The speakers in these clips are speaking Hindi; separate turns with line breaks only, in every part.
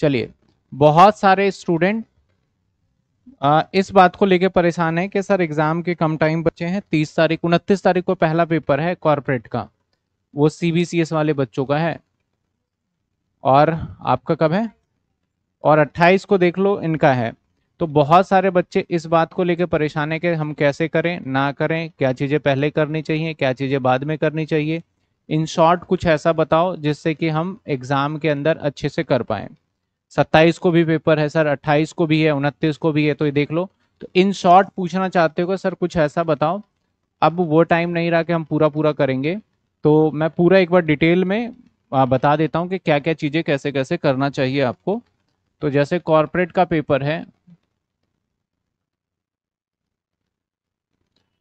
चलिए बहुत सारे स्टूडेंट इस बात को लेकर परेशान है कि सर एग्जाम के कम टाइम बचे हैं तीस तारीख उनतीस तारीख को पहला पेपर है कॉरपोरेट का वो सीबीसीएस वाले बच्चों का है और आपका कब है और 28 को देख लो इनका है तो बहुत सारे बच्चे इस बात को लेकर परेशान है कि हम कैसे करें ना करें क्या चीज़ें पहले करनी चाहिए क्या चीज़ें बाद में करनी चाहिए इन शॉर्ट कुछ ऐसा बताओ जिससे कि हम एग्ज़ाम के अंदर अच्छे से कर पाएँ सत्ताईस को भी पेपर है सर अट्ठाईस को भी है उनतीस को भी है तो ये देख लो तो इन शॉर्ट पूछना चाहते हो सर कुछ ऐसा बताओ अब वो टाइम नहीं रहा कि हम पूरा पूरा करेंगे तो मैं पूरा एक बार डिटेल में बता देता हूँ कि क्या क्या चीज़ें कैसे कैसे करना चाहिए आपको तो जैसे कॉरपोरेट का पेपर है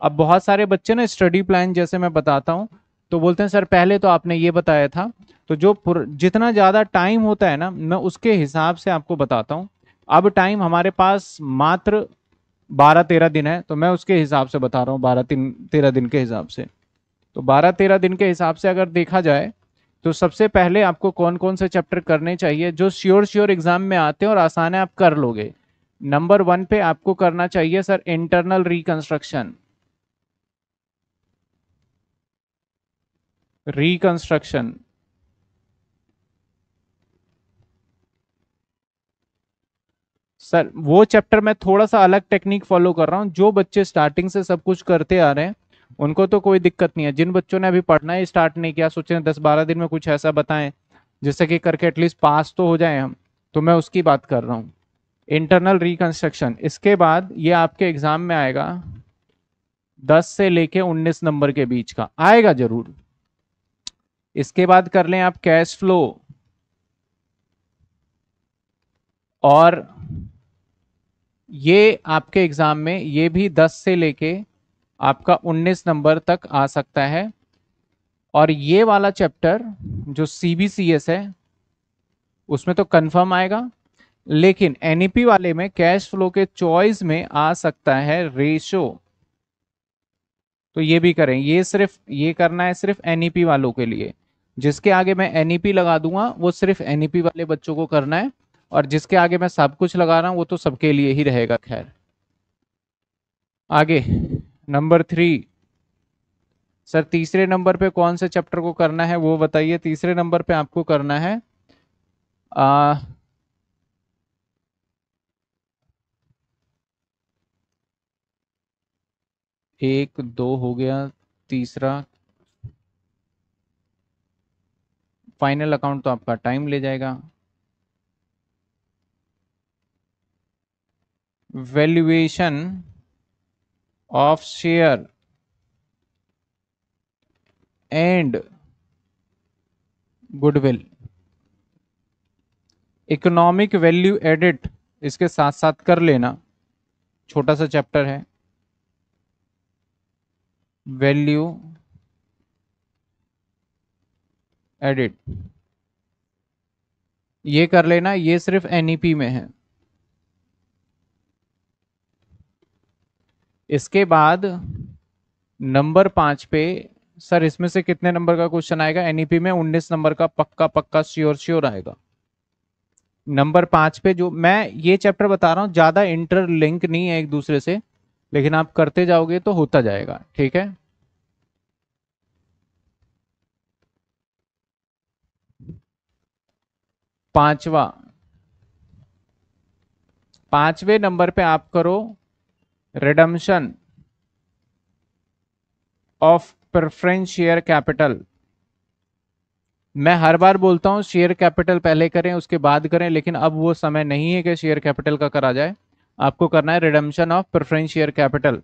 अब बहुत सारे बच्चे ना स्टडी प्लान जैसे मैं बताता हूँ तो बोलते हैं सर पहले तो आपने ये बताया था तो जो जितना ज़्यादा टाइम होता है ना मैं उसके हिसाब से आपको बताता हूँ अब टाइम हमारे पास मात्र बारह तेरह दिन है तो मैं उसके हिसाब से बता रहा हूँ बारह तीन तेरह दिन के हिसाब से तो बारह तेरह दिन के हिसाब से अगर देखा जाए तो सबसे पहले आपको कौन कौन से चैप्टर करने चाहिए जो श्योर श्योर एग्जाम में आते हैं और आसान है आप कर लोगे नंबर वन पे आपको करना चाहिए sir internal reconstruction reconstruction sir वो चैप्टर मैं थोड़ा सा अलग टेक्निक फॉलो कर रहा हूँ जो बच्चे स्टार्टिंग से सब कुछ करते आ रहे हैं उनको तो कोई दिक्कत नहीं है जिन बच्चों ने अभी पढ़ना ही स्टार्ट नहीं किया सोचे दस बारह दिन में कुछ ऐसा बताएं जिससे कि करके एटलीस्ट पास तो हो जाए हम तो मैं उसकी बात कर रहा हूँ इंटरनल रिकन्स्ट्रक्शन इसके बाद ये आपके एग्जाम में आएगा दस से लेके उन्नीस नंबर के बीच का आएगा जरूर इसके बाद कर लें आप कैश फ्लो और ये आपके एग्जाम में ये भी 10 से लेके आपका 19 नंबर तक आ सकता है और ये वाला चैप्टर जो सी बी सी एस है उसमें तो कंफर्म आएगा लेकिन एनईपी e वाले में कैश फ्लो के चॉइस में आ सकता है रेशो तो ये भी करें ये सिर्फ ये करना है सिर्फ एनईपी e वालों के लिए जिसके आगे मैं एनईपी e लगा दूंगा वो सिर्फ एनईपी e वाले बच्चों को करना है और जिसके आगे मैं सब कुछ लगा रहा हूँ वो तो सबके लिए ही रहेगा खैर आगे नंबर थ्री सर तीसरे नंबर पे कौन से चैप्टर को करना है वो बताइए तीसरे नंबर पे आपको करना है आ, एक दो हो गया तीसरा फाइनल अकाउंट तो आपका टाइम ले जाएगा valuation of share and goodwill economic value added इसके साथ साथ कर लेना छोटा सा चैप्टर है वैल्यू एडिट ये कर लेना ये सिर्फ एनईपी e में है इसके बाद नंबर पांच पे सर इसमें से कितने नंबर का क्वेश्चन आएगा एनईपी e में उन्नीस नंबर का पक्का पक्का श्योर श्योर आएगा नंबर पांच पे जो मैं ये चैप्टर बता रहा हूं ज़्यादा इंटरलिंक नहीं है एक दूसरे से लेकिन आप करते जाओगे तो होता जाएगा ठीक है पांचवा पांचवे नंबर पे आप करो redemption of preference share capital मैं हर बार बोलता हूं शेयर कैपिटल पहले करें उसके बाद करें लेकिन अब वो समय नहीं है कि शेयर कैपिटल का करा जाए आपको करना है redemption of preference share capital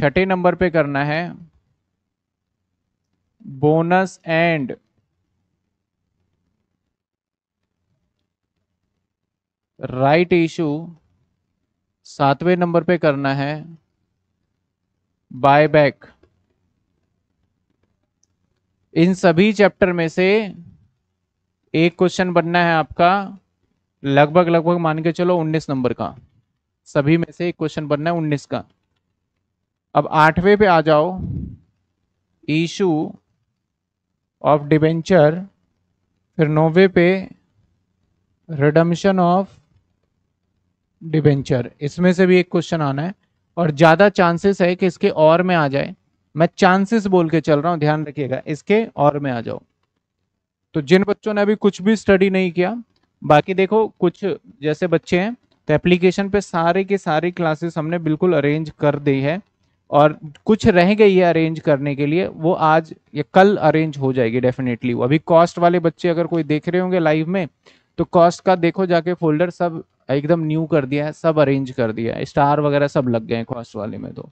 छठे नंबर पे करना है बोनस एंड राइट इशू सातवें नंबर पे करना है बायबैक इन सभी चैप्टर में से एक क्वेश्चन बनना है आपका लगभग लगभग मान के चलो 19 नंबर का सभी में से एक क्वेश्चन बनना है 19 का अब आठवें पे आ जाओ इशू ऑफ डिबेंचर फिर नौवे पे रिडम्शन ऑफ डिबेंचर इसमें से भी एक क्वेश्चन आना है और ज़्यादा चांसेस है कि इसके और में आ जाए मैं चांसेस बोल के चल रहा हूँ ध्यान रखिएगा इसके और में आ जाओ तो जिन बच्चों ने अभी कुछ भी स्टडी नहीं किया बाकी देखो कुछ जैसे बच्चे हैं तो एप्लीकेशन पे सारे के सारे क्लासेस हमने बिल्कुल अरेंज कर दी है और कुछ रह गई है अरेंज करने के लिए वो आज या कल अरेंज हो जाएगी डेफिनेटली वो अभी कॉस्ट वाले बच्चे अगर कोई देख रहे होंगे लाइव में तो कॉस्ट का देखो जाके फोल्डर सब एकदम न्यू कर दिया है सब अरेंज कर दिया है स्टार वगैरह सब लग गए हैं कॉस्ट वाले में तो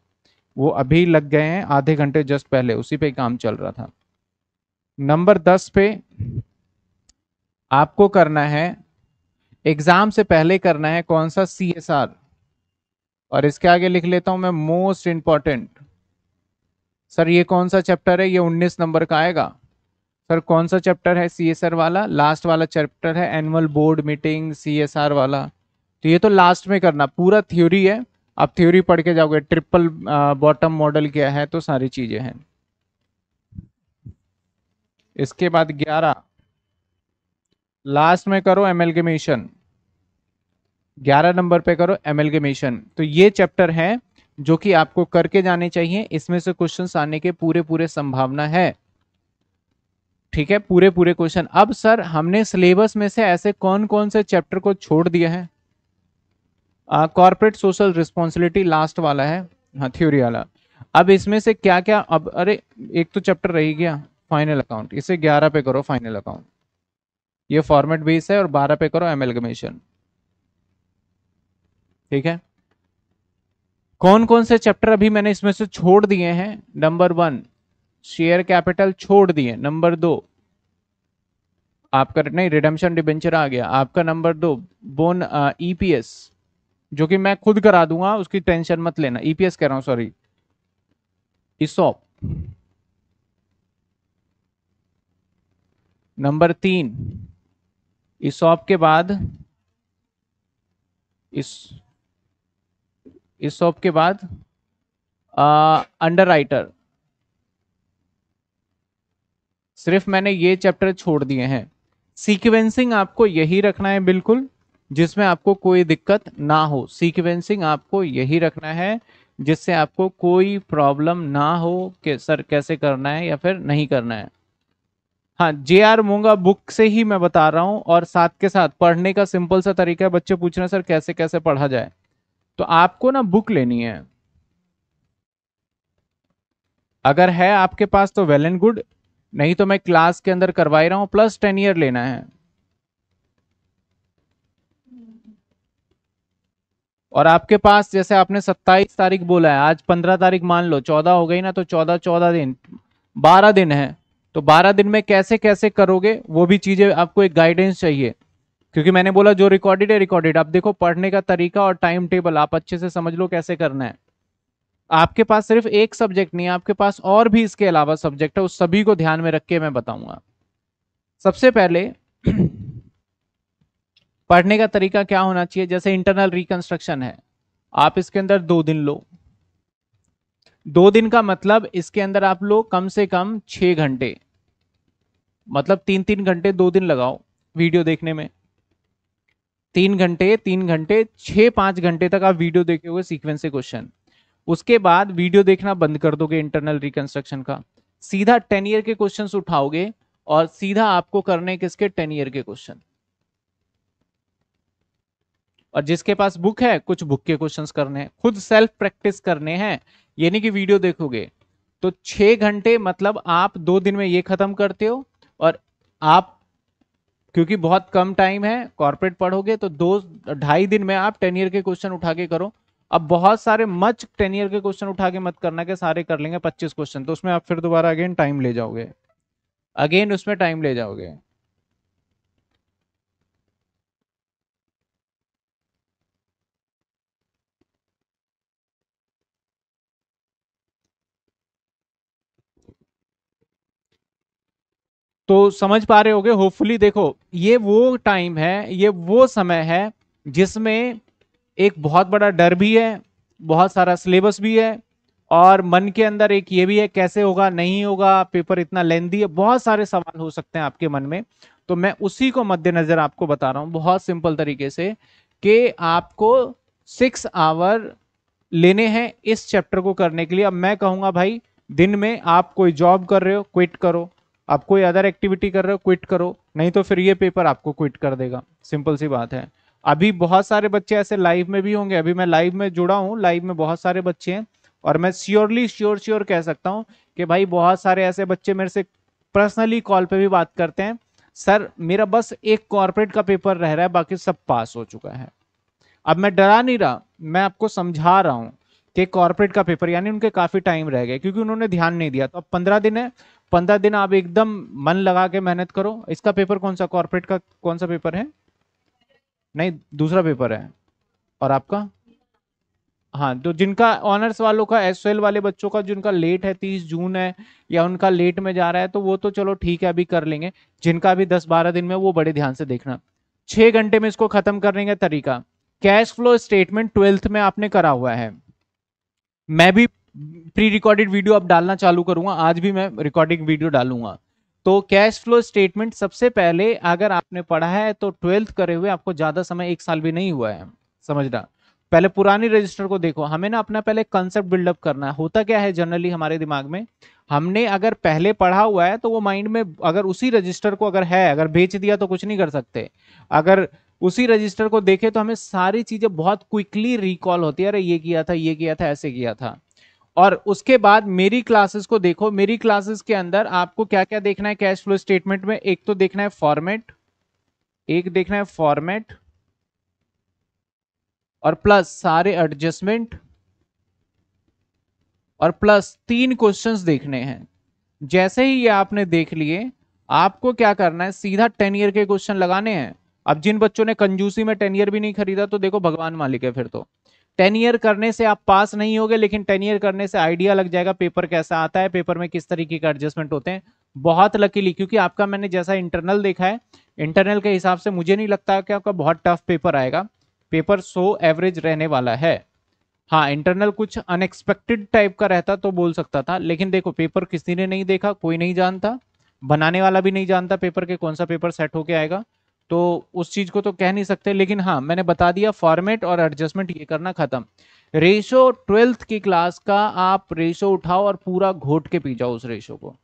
वो अभी लग गए हैं आधे घंटे जस्ट पहले उसी पे काम चल रहा था नंबर दस पे आपको करना है एग्जाम से पहले करना है कौन सा सी एस आर और इसके आगे लिख लेता हूं मैं मोस्ट इंपॉर्टेंट सर ये कौन सा चैप्टर है ये 19 नंबर का आएगा सर कौन सा चैप्टर है सी एस आर वाला लास्ट वाला चैप्टर है annual board meeting C S R वाला तो ये तो लास्ट में करना पूरा थ्योरी है आप थ्योरी पढ़ के जाओगे ट्रिपल बॉटम मॉडल क्या है तो सारी चीजें हैं इसके बाद ग्यारह लास्ट में करो एमेलगेमेशन ग्यारह नंबर पे करो एमेलगेमेशन तो ये चैप्टर है जो कि आपको करके जाने चाहिए इसमें से क्वेश्चन आने के पूरे पूरे संभावना है ठीक है पूरे पूरे क्वेश्चन अब सर हमने सिलेबस में से ऐसे कौन कौन से चैप्टर को छोड़ दिया है कॉर्पोरेट सोशल रिस्पॉन्सिबिलिटी लास्ट वाला है हाँ थ्योरी वाला अब इसमें से क्या क्या अब अरे एक तो चैप्टर रही गया फाइनल अकाउंट इसे 11 पे करो फाइनल अकाउंट ये फॉर्मेट बेस है और 12 पे करो एमेलगमेशन ठीक है कौन कौन से चैप्टर अभी मैंने इसमें से छोड़ दिए हैं नंबर वन शेयर कैपिटल छोड़ दिए नंबर दो आपका नहीं रिडम्शन डिबेंचर आ गया आपका नंबर दो बोन ईपीएस जो कि मैं खुद करा दूंगा उसकी टेंशन मत लेना ईपीएस e कह रहा हूं सॉरी इसोप नंबर तीन इसोप के बाद इस इसोप के बाद अंडर राइटर सिर्फ मैंने ये चैप्टर छोड़ दिए हैं सीक्वेंसिंग आपको यही रखना है बिल्कुल जिसमें आपको कोई दिक्कत ना हो सीक्वेंसिंग आपको यही रखना है जिससे आपको कोई प्रॉब्लम ना हो कि सर कैसे करना है या फिर नहीं करना है हाँ जे आर मूंगा बुक से ही मैं बता रहा हूँ और साथ के साथ पढ़ने का सिंपल सा तरीका है बच्चे पूछ रहे हैं सर कैसे कैसे पढ़ा जाए तो आपको ना बुक लेनी है अगर है आपके पास तो वेल एंड गुड नहीं तो मैं क्लास के अंदर करवाई रहा हूँ प्लस टेन ईयर लेना है और आपके पास जैसे आपने 27 तारीख बोला है आज 15 तारीख मान लो 14 हो गई ना तो 14 14 दिन 12 दिन है तो 12 दिन में कैसे कैसे करोगे वो भी चीज़ें आपको एक गाइडेंस चाहिए क्योंकि मैंने बोला जो रिकॉर्डेड है रिकॉर्डेड आप देखो पढ़ने का तरीका और टाइम टेबल आप अच्छे से समझ लो कैसे करना है आपके पास सिर्फ एक सब्जेक्ट नहीं है आपके पास और भी इसके अलावा सब्जेक्ट है उस सभी को ध्यान में रख के मैं बताऊंगा सबसे पहले पढ़ने का तरीका क्या होना चाहिए जैसे इंटरनल रिकंस्ट्रक्शन है आप इसके अंदर दो दिन लो दो दिन का मतलब इसके अंदर आप लोग कम से कम छह घंटे मतलब तीन तीन घंटे दो दिन लगाओ वीडियो देखने में तीन घंटे तीन घंटे छह पांच घंटे तक आप वीडियो देखे हुए सीक्वेंस से क्वेश्चन उसके बाद वीडियो देखना बंद कर दोगे इंटरनल रिकंस्ट्रक्शन का सीधा टेन ईयर के क्वेश्चन उठाओगे और सीधा आपको करने किसके टेन ईयर के क्वेश्चन और जिसके पास बुक है कुछ बुक के क्वेश्चंस करने हैं खुद सेल्फ प्रैक्टिस करने हैं यानी कि वीडियो देखोगे तो छह घंटे मतलब आप दो दिन में ये खत्म करते हो और आप क्योंकि बहुत कम टाइम है कॉर्पोरेट पढ़ोगे तो दो ढाई दिन में आप टेन ईयर के क्वेश्चन उठा के करो अब बहुत सारे मच टेन ईयर के क्वेश्चन उठा के मत करना के सारे कर लेंगे पच्चीस क्वेश्चन तो उसमें आप फिर दोबारा अगेन टाइम ले जाओगे अगेन उसमें टाइम ले जाओगे तो समझ पा रहे होगे होपफुली देखो ये वो टाइम है ये वो समय है जिसमें एक बहुत बड़ा डर भी है बहुत सारा सिलेबस भी है और मन के अंदर एक ये भी है कैसे होगा नहीं होगा पेपर इतना लेंदी है बहुत सारे सवाल हो सकते हैं आपके मन में तो मैं उसी को मद्देनजर आपको बता रहा हूँ बहुत सिंपल तरीके से कि आपको सिक्स आवर लेने हैं इस चैप्टर को करने के लिए अब मैं कहूँगा भाई दिन में आप कोई जॉब कर रहे हो क्विट करो आप कोई अदर एक्टिविटी कर रहे हो क्विट करो नहीं तो फिर ये पेपर आपको क्विट कर देगा सिंपल सी बात है अभी बहुत सारे बच्चे ऐसे लाइव में भी होंगे अभी मैं लाइव में जुड़ा हूँ लाइव में बहुत सारे बच्चे हैं और मैं श्योरली श्योर श्योर कह सकता हूँ कि भाई बहुत सारे ऐसे बच्चे मेरे से पर्सनली कॉल पे भी बात करते हैं सर मेरा बस एक कॉरपोरेट का पेपर रह रहा है बाकी सब पास हो चुका है अब मैं डरा नहीं रहा मैं आपको समझा रहा हूँ कि कॉरपोरेट का पेपर यानी उनके काफ़ी टाइम रह गए क्योंकि उन्होंने ध्यान नहीं दिया तो अब पंद्रह दिन है पंद्रह दिन आप एकदम मन लगा के मेहनत करो इसका पेपर कौन सा कॉर्पोरेट का कौन सा पेपर है नहीं दूसरा पेपर है और आपका हाँ तो जिनका ऑनर्स वालों का एस वाले बच्चों का जिनका लेट है तीस जून है या उनका लेट में जा रहा है तो वो तो चलो ठीक है अभी कर लेंगे जिनका अभी दस बारह दिन में वो बड़े ध्यान से देखना छः घंटे में इसको खत्म करने का तरीका कैश फ्लो स्टेटमेंट ट्वेल्थ में आपने करा हुआ है मैं भी प्री रिकॉर्डेड वीडियो अब डालना चालू करूंगा आज भी मैं रिकॉर्डिंग वीडियो डालूंगा तो कैश फ्लो स्टेटमेंट सबसे पहले अगर आपने पढ़ा है तो ट्वेल्थ करे हुए आपको ज्यादा समय एक साल भी नहीं हुआ है समझना पहले पुरानी रजिस्टर को देखो हमें ना अपना पहले कंसेप्ट बिल्डअप करना है होता क्या है जनरली हमारे दिमाग में हमने अगर पहले पढ़ा हुआ है तो वो माइंड में अगर उसी रजिस्टर को अगर है अगर बेच दिया तो कुछ नहीं कर सकते अगर उसी रजिस्टर को देखे तो हमें सारी चीजें बहुत क्विकली रिकॉल होती है अरे ये किया था ये किया था ऐसे किया था और उसके बाद मेरी क्लासेस को देखो मेरी क्लासेस के अंदर आपको क्या क्या देखना है कैश फ्लो स्टेटमेंट में एक तो देखना है फॉर्मेट एक देखना है फॉर्मेट और प्लस सारे एडजस्टमेंट और प्लस तीन क्वेश्चंस देखने हैं जैसे ही ये आपने देख लिए आपको क्या करना है सीधा टेन ईयर के क्वेश्चन लगाने हैं अब जिन बच्चों ने कंजूसी में टेन ईयर भी नहीं खरीदा तो देखो भगवान मालिक है फिर तो टेन ईयर करने से आप पास नहीं होगे लेकिन टेन ईयर करने से आइडिया लग जाएगा पेपर कैसा आता है पेपर में किस तरीके का एडजस्टमेंट होते हैं बहुत लकीली क्योंकि आपका मैंने जैसा इंटरनल देखा है इंटरनल के हिसाब से मुझे नहीं लगता कि आपका बहुत टफ पेपर आएगा पेपर सो एवरेज रहने वाला है हाँ इंटरनल कुछ अनएक्सपेक्टेड टाइप का रहता तो बोल सकता था लेकिन देखो पेपर किसी ने नहीं देखा कोई नहीं जानता बनाने वाला भी नहीं जानता पेपर के कौन सा पेपर सेट होके आएगा तो उस चीज को तो कह नहीं सकते लेकिन हाँ मैंने बता दिया फॉर्मेट और एडजस्टमेंट ये करना खत्म रेशो ट्वेल्थ की क्लास का आप रेशो उठाओ और पूरा घोट के पी जाओ उस रेशो को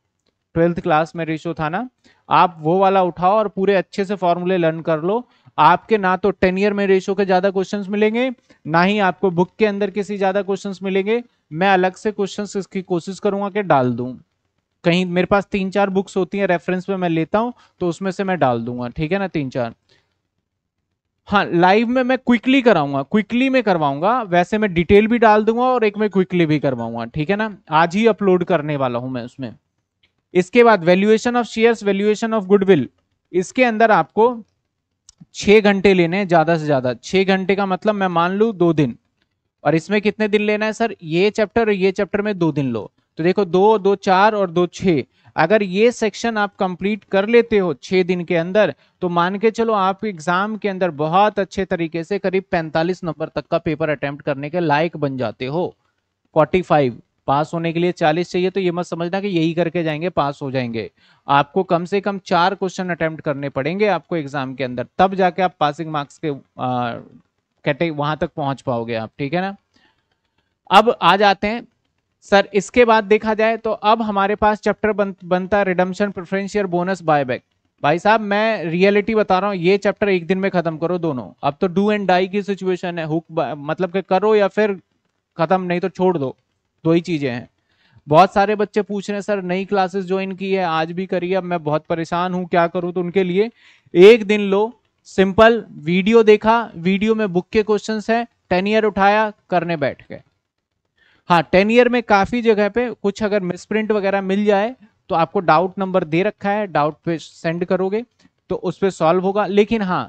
ट्वेल्थ क्लास में रेशो था ना आप वो वाला उठाओ और पूरे अच्छे से फॉर्मूले लर्न कर लो आपके ना तो टेन ईयर में रेशो के ज्यादा क्वेश्चंस मिलेंगे ना ही आपको बुक के अंदर किसी ज्यादा क्वेश्चंस मिलेंगे मैं अलग से क्वेश्चंस इसकी कोशिश करूंगा कि डाल दूं कहीं मेरे पास तीन चार बुक्स होती हैं रेफरेंस में मैं लेता हूं तो उसमें से मैं डाल दूंगा ठीक है ना तीन चार हाँ लाइव में मैं क्विकली कराऊंगा क्विकली में करवाऊंगा वैसे मैं डिटेल भी डाल दूंगा और एक मैं क्विकली भी करवाऊंगा ठीक है ना आज ही अपलोड करने वाला हूं मैं उसमें इसके बाद valuation of shares valuation of goodwill इसके अंदर आपको छह घंटे लेने हैं ज़्यादा से ज़्यादा छह घंटे का मतलब मैं मान लू दो दिन और इसमें कितने दिन लेना है सर ये चैप्टर और ये चैप्टर में दो दिन लो तो देखो दो दो चार और दो छ अगर ये सेक्शन आप कंप्लीट कर लेते हो छः दिन के अंदर तो मान के चलो आप एग्जाम के अंदर बहुत अच्छे तरीके से करीब 45 नंबर तक का पेपर अटेम्प्ट करने के लायक बन जाते हो 45 पास होने के लिए 40 चाहिए तो ये मत समझना कि यही करके जाएंगे पास हो जाएंगे आपको कम से कम चार क्वेश्चन अटेम्प्ट करने पड़ेंगे आपको एग्जाम के अंदर तब जाके आप पासिंग मार्क्स के कैटे वहां तक पहुंच पाओगे आप ठीक है ना अब आ जाते हैं सर इसके बाद देखा जाए तो अब हमारे पास चैप्टर बन, बनता रिडम्शन प्रिफरेंशियल बोनस बायबैक भाई साहब मैं रियलिटी बता रहा हूँ ये चैप्टर एक दिन में खत्म करो दोनों अब तो डू एंड डाई की सिचुएशन है हुक मतलब के करो या फिर खत्म नहीं तो छोड़ दो दो ही चीजें हैं बहुत सारे बच्चे पूछ रहे हैं सर नई क्लासेस ज्वाइन की है आज भी करिए अब मैं बहुत परेशान हूँ क्या करूँ तो उनके लिए एक दिन लो सिंपल वीडियो देखा वीडियो में बुक के क्वेश्चन है टेन ईयर उठाया करने बैठ गए हाँ टेन ईयर में काफी जगह पे कुछ अगर मिसप्रिंट वगैरह मिल जाए तो आपको डाउट नंबर दे रखा है डाउट पे सेंड करोगे तो उस पर सॉल्व होगा लेकिन हाँ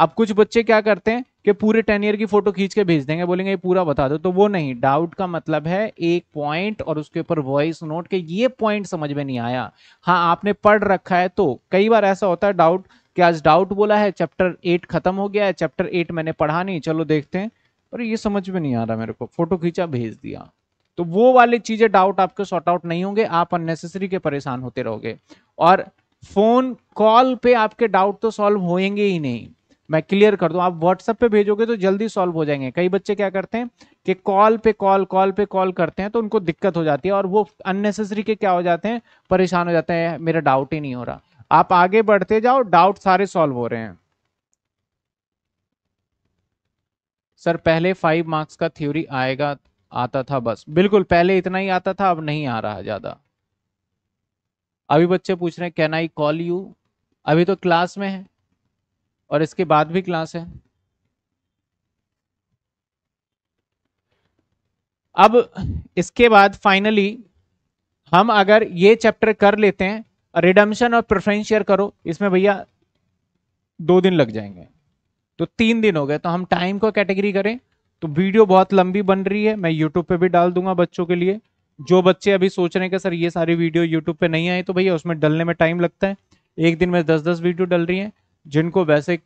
अब कुछ बच्चे क्या करते हैं कि पूरे टेन ईयर की फोटो खींच के भेज देंगे बोलेंगे ये पूरा बता दो तो वो नहीं डाउट का मतलब है एक पॉइंट और उसके ऊपर वॉइस नोट के ये पॉइंट समझ में नहीं आया हाँ आपने पढ़ रखा है तो कई बार ऐसा होता है डाउट कि आज डाउट बोला है चैप्टर एट खत्म हो गया है चैप्टर एट मैंने पढ़ा नहीं चलो देखते हैं और ये समझ में नहीं आ रहा मेरे को फोटो खींचा भेज दिया तो वो वाली चीजें डाउट आपके सॉर्ट आउट नहीं होंगे आप अननेसेसरी के परेशान होते रहोगे और फोन कॉल पे आपके डाउट तो सॉल्व होएंगे ही नहीं मैं क्लियर कर दूं आप व्हाट्सएप पे भेजोगे तो जल्दी सॉल्व हो जाएंगे कई बच्चे क्या करते हैं कि कॉल पे कॉल कॉल पे कॉल करते हैं तो उनको दिक्कत हो जाती है और वो अननेसेसरी के क्या हो जाते हैं परेशान हो जाते हैं मेरा डाउट ही नहीं हो रहा आप आगे बढ़ते जाओ डाउट सारे सॉल्व हो रहे हैं सर पहले फाइव मार्क्स का थ्योरी आएगा आता था बस बिल्कुल पहले इतना ही आता था अब नहीं आ रहा ज़्यादा अभी बच्चे पूछ रहे हैं कैन आई कॉल यू अभी तो क्लास में है और इसके बाद भी क्लास है अब इसके बाद फाइनली हम अगर ये चैप्टर कर लेते हैं रिडम्शन और प्रेफरेंस शेयर करो इसमें भैया दो दिन लग जाएंगे तो तीन दिन हो गए तो हम टाइम को कैटेगरी करें तो वीडियो बहुत लंबी बन रही है मैं यूट्यूब पे भी डाल दूंगा बच्चों के लिए जो बच्चे अभी सोच रहे हैं कि सर ये सारी वीडियो यूट्यूब पे नहीं आई तो भैया उसमें डलने में टाइम लगता है एक दिन में दस दस वीडियो डल रही हैं जिनको वैसे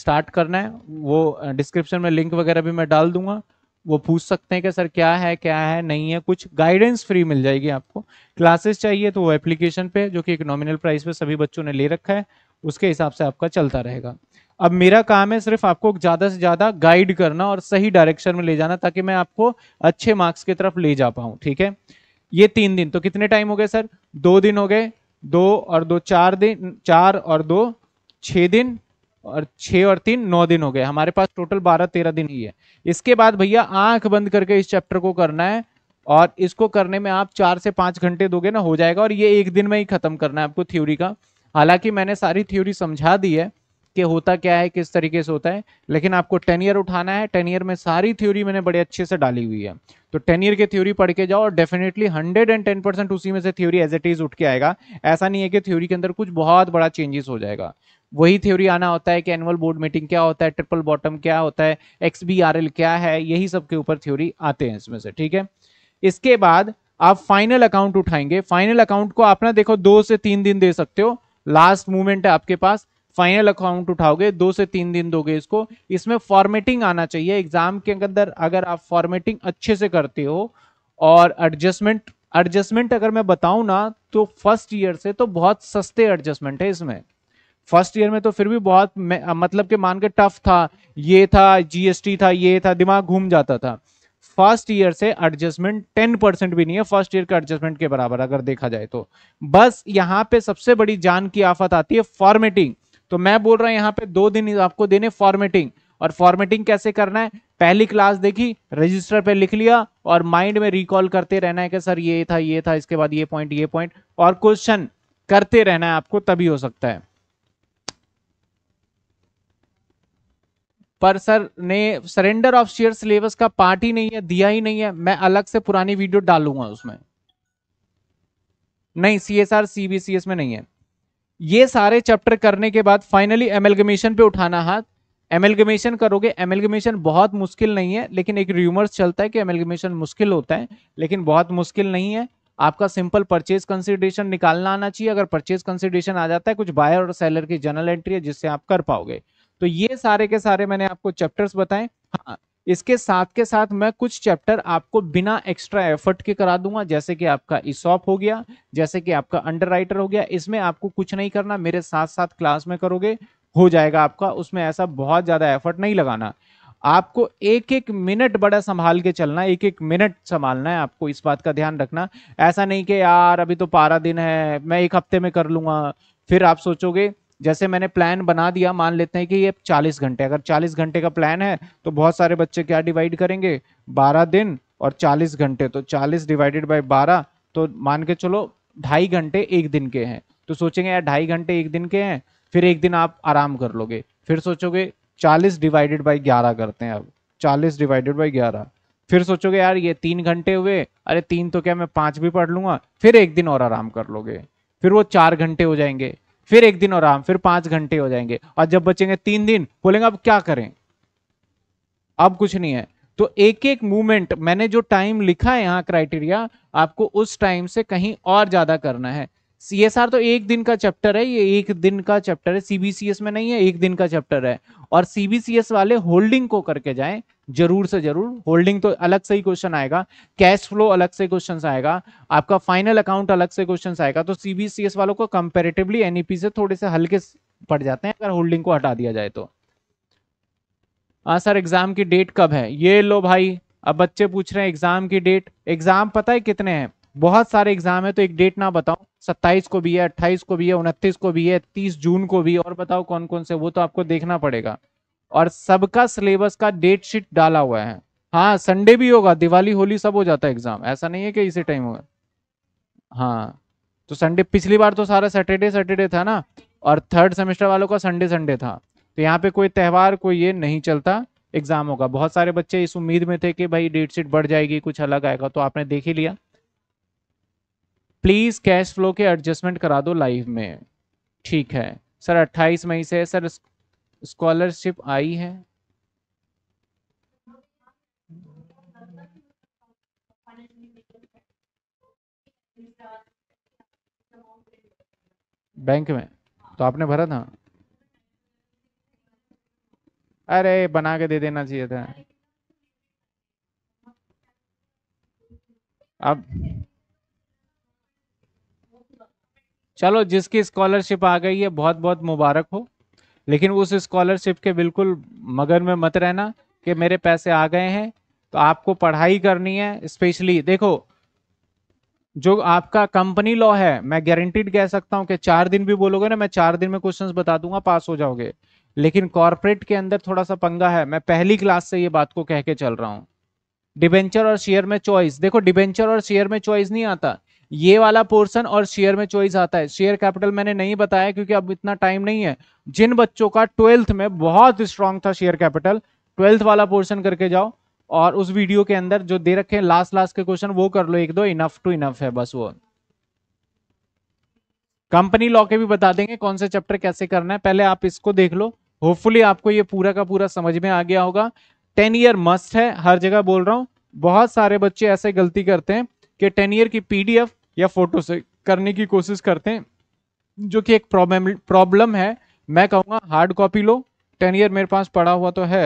स्टार्ट करना है वो डिस्क्रिप्शन में लिंक वगैरह भी मैं डाल दूंगा वो पूछ सकते हैं कि सर क्या है क्या है नहीं है कुछ गाइडेंस फ्री मिल जाएगी आपको क्लासेस चाहिए तो वो एप्लीकेशन पे जो कि एक नॉमिनल प्राइस पे सभी बच्चों ने ले रखा है उसके हिसाब से आपका चलता रहेगा अब मेरा काम है सिर्फ आपको ज़्यादा से ज़्यादा गाइड करना और सही डायरेक्शन में ले जाना ताकि मैं आपको अच्छे मार्क्स की तरफ ले जा पाऊं ठीक है ये तीन दिन तो कितने टाइम हो गए सर दो दिन हो गए दो और दो चार दिन चार और दो छ दिन और छ और तीन नौ दिन हो गए हमारे पास टोटल बारह तेरह दिन ही है इसके बाद भैया आंख बंद करके इस चैप्टर को करना है और इसको करने में आप चार से पांच घंटे दोगे ना हो जाएगा और ये एक दिन में ही खत्म करना है आपको थ्योरी का हालांकि मैंने सारी थ्योरी समझा दी है कि होता क्या है किस तरीके से होता है लेकिन आपको टेन ईयर उठाना है टेन ईयर में सारी थ्योरी मैंने बड़े अच्छे से डाली हुई है तो टेन ईयर की थ्योरी पढ़ के जाओ और definitely hundred and ten percent उसी में से थ्योरी एज इट इज उठ के आएगा ऐसा नहीं है कि थ्योरी के अंदर कुछ बहुत बड़ा चेंजेस हो जाएगा वही थ्योरी आना होता है कि एनुअल बोर्ड मीटिंग क्या होता है ट्रिपल बॉटम क्या होता है एक्स बी आर एल क्या है यही सब के ऊपर थ्योरी आते हैं इसमें से ठीक है इसके बाद आप फाइनल अकाउंट उठाएंगे फाइनल अकाउंट को आप ना देखो दो से तीन दिन दे सकते हो लास्ट मूवमेंट है आपके पास फाइनल अकाउंट उठाओगे दो से तीन दिन दोगे इसको इसमें फॉर्मेटिंग आना चाहिए एग्जाम के अंदर अगर आप फॉर्मेटिंग अच्छे से करते हो और एडजस्टमेंट एडजस्टमेंट अगर मैं बताऊं ना तो फर्स्ट ईयर से तो बहुत सस्ते एडजस्टमेंट है इसमें फर्स्ट ईयर में तो फिर भी बहुत मतलब के मान के टफ था ये था जीएसटी था ये था दिमाग घूम जाता था फर्स्ट ईयर से एडजस्टमेंट टेन परसेंट भी नहीं है फर्स्ट ईयर का एडजस्टमेंट के बराबर अगर देखा जाए तो बस यहाँ पे सबसे बड़ी जान की आफत आती है फॉर्मेटिंग तो मैं बोल रहा हूं यहाँ पे दो दिन आपको देने फॉर्मेटिंग और फॉर्मेटिंग कैसे करना है पहली क्लास देखी रजिस्टर पे लिख लिया और माइंड में रिकॉल करते रहना है कि सर ये था ये था इसके बाद ये पॉइंट ये पॉइंट और क्वेश्चन करते रहना है आपको तभी हो सकता है पर सर ने सरेंडर ऑफ शेयर सिलेबस का पार्ट ही नहीं है दिया ही नहीं है मैं अलग से पुरानी वीडियो डालूंगा उसमें नहीं सी एस आर सीबीसीएस में नहीं है ये सारे चैप्टर करने के बाद फाइनली एमेलगमेशन पे उठाना हाथ एमेलगमेशन करोगे एमेलगमेशन बहुत मुश्किल नहीं है लेकिन एक र्यूमर्स चलता है कि एमेलगमेशन मुश्किल होता है लेकिन बहुत मुश्किल नहीं है आपका सिंपल परचेज कंसिडरेशन निकालना आना चाहिए अगर परचेज कंसिडरेशन आ जाता है कुछ बायर और सेलर की जनरल एंट्री है जिससे आप कर पाओगे तो ये सारे के सारे मैंने आपको चैप्टर्स बताए हाँ इसके साथ के साथ मैं कुछ चैप्टर आपको बिना एक्स्ट्रा एफर्ट के करा दूंगा जैसे कि आपका इसॉप हो गया जैसे कि आपका अंडर हो गया इसमें आपको कुछ नहीं करना मेरे साथ साथ क्लास में करोगे हो जाएगा आपका उसमें ऐसा बहुत ज़्यादा एफर्ट नहीं लगाना आपको एक एक मिनट बड़ा संभाल के चलना एक एक मिनट संभालना है आपको इस बात का ध्यान रखना ऐसा नहीं कि यार अभी तो पारा दिन है मैं एक हफ्ते में कर लूंगा फिर आप सोचोगे जैसे मैंने प्लान बना दिया मान लेते हैं कि ये 40 घंटे अगर 40 घंटे का प्लान है तो बहुत सारे बच्चे क्या डिवाइड करेंगे 12 दिन और 40 घंटे तो 40 डिवाइडेड बाय 12 तो मान के चलो ढाई घंटे एक दिन के हैं तो सोचेंगे यार ढाई घंटे एक दिन के हैं फिर एक दिन आप आराम कर लोगे फिर सोचोगे चालीस डिवाइडेड बाई ग्यारह करते हैं अब चालीस डिवाइडेड बाई ग्यारह फिर सोचोगे यार ये तीन घंटे हुए अरे तीन तो क्या मैं पाँच भी पढ़ लूँगा फिर एक दिन और आराम कर लोगे फिर वो चार घंटे हो जाएंगे फिर एक दिन और आराम फिर पांच घंटे हो जाएंगे और जब बचेंगे तीन दिन बोलेंगे अब क्या करें अब कुछ नहीं है तो एक एक मूवमेंट मैंने जो टाइम लिखा है यहाँ क्राइटेरिया आपको उस टाइम से कहीं और ज्यादा करना है सीएसआर तो एक दिन का चैप्टर है ये एक दिन का चैप्टर है सीबीसीएस में नहीं है एक दिन का चैप्टर है और सीबीसीएस वाले होल्डिंग को करके जाएं जरूर से जरूर होल्डिंग तो अलग से ही क्वेश्चन आएगा कैश फ्लो अलग से क्वेश्चन आएगा आपका फाइनल अकाउंट अलग से क्वेश्चन आएगा तो सीबीसीएस वालों को कंपेरेटिवली एनईपी e से थोड़े से हल्के पड़ जाते हैं अगर होल्डिंग को हटा दिया जाए तो हाँ सर एग्जाम की डेट कब है ये लो भाई अब बच्चे पूछ रहे हैं एग्जाम की डेट एग्जाम पता है कितने हैं बहुत सारे एग्जाम है तो एक डेट ना बताऊं सत्ताईस को भी है अट्ठाईस को भी है उनतीस को भी है तीस जून को भी और बताओ कौन कौन से वो तो आपको देखना पड़ेगा और सबका सिलेबस का डेट शीट डाला हुआ है हाँ संडे भी होगा दिवाली होली सब हो जाता है एग्जाम ऐसा नहीं है कि इसी टाइम होगा हाँ तो संडे पिछली बार तो सारा सैटरडे सैटरडे था ना और थर्ड सेमेस्टर वालों का संडे संडे था तो यहाँ पे कोई त्यौहार कोई ये नहीं चलता एग्जाम होगा बहुत सारे बच्चे इस उम्मीद में थे कि भाई डेट शीट बढ़ जाएगी कुछ अलग आएगा तो आपने देख ही लिया प्लीज कैश फ्लो के एडजस्टमेंट करा दो लाइव में ठीक है सर 28 मई से सर स्कॉलरशिप आई है बैंक में तो आपने भरा था अरे बना के दे देना चाहिए था अब चलो जिसकी स्कॉलरशिप आ गई है बहुत बहुत मुबारक हो लेकिन उस स्कॉलरशिप के बिल्कुल मगर में मत रहना कि मेरे पैसे आ गए हैं तो आपको पढ़ाई करनी है स्पेशली देखो जो आपका कंपनी लॉ है मैं गारंटीड कह सकता हूं कि चार दिन भी बोलोगे ना मैं चार दिन में क्वेश्चंस बता दूंगा पास हो जाओगे लेकिन कॉरपोरेट के अंदर थोड़ा सा पंगा है मैं पहली क्लास से ये बात को कह के चल रहा हूं डिबेंचर और शेयर में चॉइस देखो डिबेंचर और शेयर में चॉइस नहीं आता ये वाला पोर्सन और शेयर में चॉइस आता है शेयर कैपिटल मैंने नहीं बताया क्योंकि अब इतना टाइम नहीं है जिन बच्चों का ट्वेल्थ में बहुत स्ट्रांग था शेयर कैपिटल ट्वेल्थ वाला पोर्शन करके जाओ और उस वीडियो के अंदर जो दे रखे लास्ट लास्ट के क्वेश्चन वो कर लो एक दो इनफ टू इनफ है बस वो कंपनी लॉ के भी बता देंगे कौन से चैप्टर कैसे करना है पहले आप इसको देख लो होपफुली आपको ये पूरा का पूरा समझ में आ गया होगा टेन ईयर मस्ट है हर जगह बोल रहा हूँ बहुत सारे बच्चे ऐसे गलती करते हैं कि टेन ईयर की पीडीएफ या फोटो से करने की कोशिश करते हैं जो कि एक प्रॉब्लम प्रॉब्लम है मैं कहूँगा हार्ड कॉपी लो टेन ईयर मेरे पास पड़ा हुआ तो है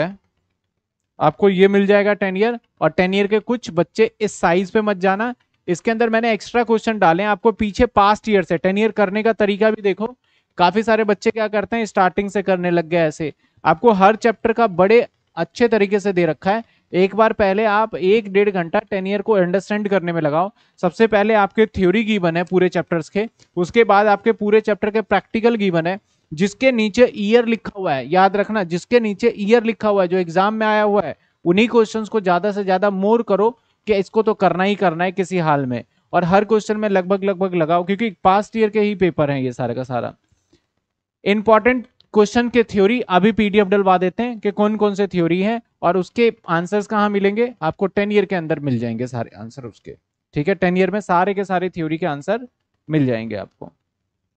आपको ये मिल जाएगा टेन ईयर और टेन ईयर के कुछ बच्चे इस साइज पे मत जाना इसके अंदर मैंने एक्स्ट्रा क्वेश्चन डाले आपको पीछे पास्ट ईयर से टेन ईयर करने का तरीका भी देखो काफी सारे बच्चे क्या करते हैं स्टार्टिंग से करने लग गए ऐसे आपको हर चैप्टर का बड़े अच्छे तरीके से दे रखा है एक बार पहले आप एक डेढ़ घंटा टेन ईयर को अंडरस्टैंड करने में लगाओ सबसे पहले आपके थ्योरी गीवन है पूरे चैप्टर्स के उसके बाद आपके पूरे चैप्टर के प्रैक्टिकल गीवन है जिसके नीचे ईयर लिखा हुआ है याद रखना जिसके नीचे ईयर लिखा हुआ है जो एग्जाम में आया हुआ है उन्हीं क्वेश्चन को ज़्यादा से ज़्यादा मोर करो कि इसको तो करना ही करना है किसी हाल में और हर क्वेश्चन में लगभग लगभग लगाओ क्योंकि पास्ट ईयर के ही पेपर हैं ये सारे का सारा इंपॉर्टेंट क्वेश्चन के थ्योरी अभी पीडीएफ डलवा देते हैं कि कौन कौन से थ्योरी हैं और उसके आंसर्स कहाँ मिलेंगे आपको टेन ईयर के अंदर मिल जाएंगे सारे आंसर उसके ठीक है टेन ईयर में सारे के सारे थ्योरी के आंसर मिल जाएंगे आपको